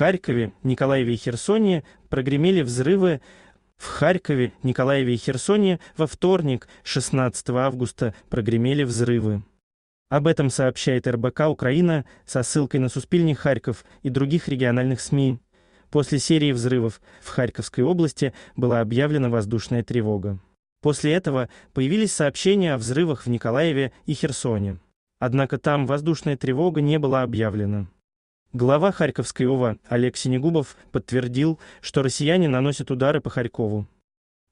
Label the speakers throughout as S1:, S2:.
S1: Харькове, Николаеве и Херсоне прогремели взрывы в Харькове, Николаеве и Херсоне во вторник, 16 августа, прогремели взрывы. Об этом сообщает РБК «Украина» со ссылкой на Суспильни Харьков и других региональных СМИ. После серии взрывов в Харьковской области была объявлена воздушная тревога. После этого появились сообщения о взрывах в Николаеве и Херсоне. Однако там воздушная тревога не была объявлена. Глава Харьковской ОВА Олег Синегубов подтвердил, что россияне наносят удары по Харькову.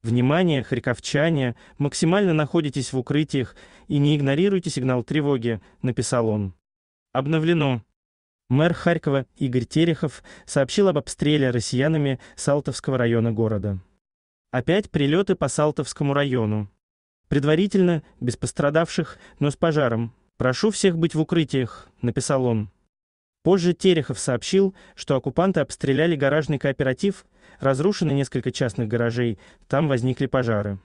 S1: Внимание, харьковчане, максимально находитесь в укрытиях и не игнорируйте сигнал тревоги, написал он. Обновлено. Мэр Харькова Игорь Терехов сообщил об обстреле россиянами Салтовского района города. Опять прилеты по Салтовскому району. Предварительно без пострадавших, но с пожаром. Прошу всех быть в укрытиях, написал он. Позже Терехов сообщил, что оккупанты обстреляли гаражный кооператив, разрушены несколько частных гаражей, там возникли пожары.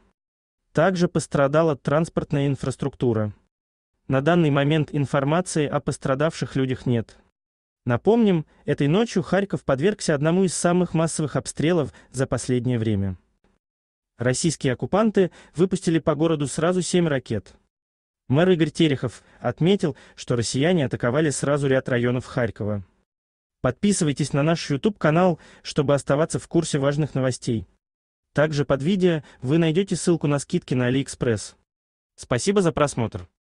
S1: Также пострадала транспортная инфраструктура. На данный момент информации о пострадавших людях нет. Напомним, этой ночью Харьков подвергся одному из самых массовых обстрелов за последнее время. Российские оккупанты выпустили по городу сразу семь ракет. Мэр Игорь Терехов отметил, что россияне атаковали сразу ряд районов Харькова. Подписывайтесь на наш YouTube-канал, чтобы оставаться в курсе важных новостей. Также под видео вы найдете ссылку на скидки на AliExpress. Спасибо за просмотр.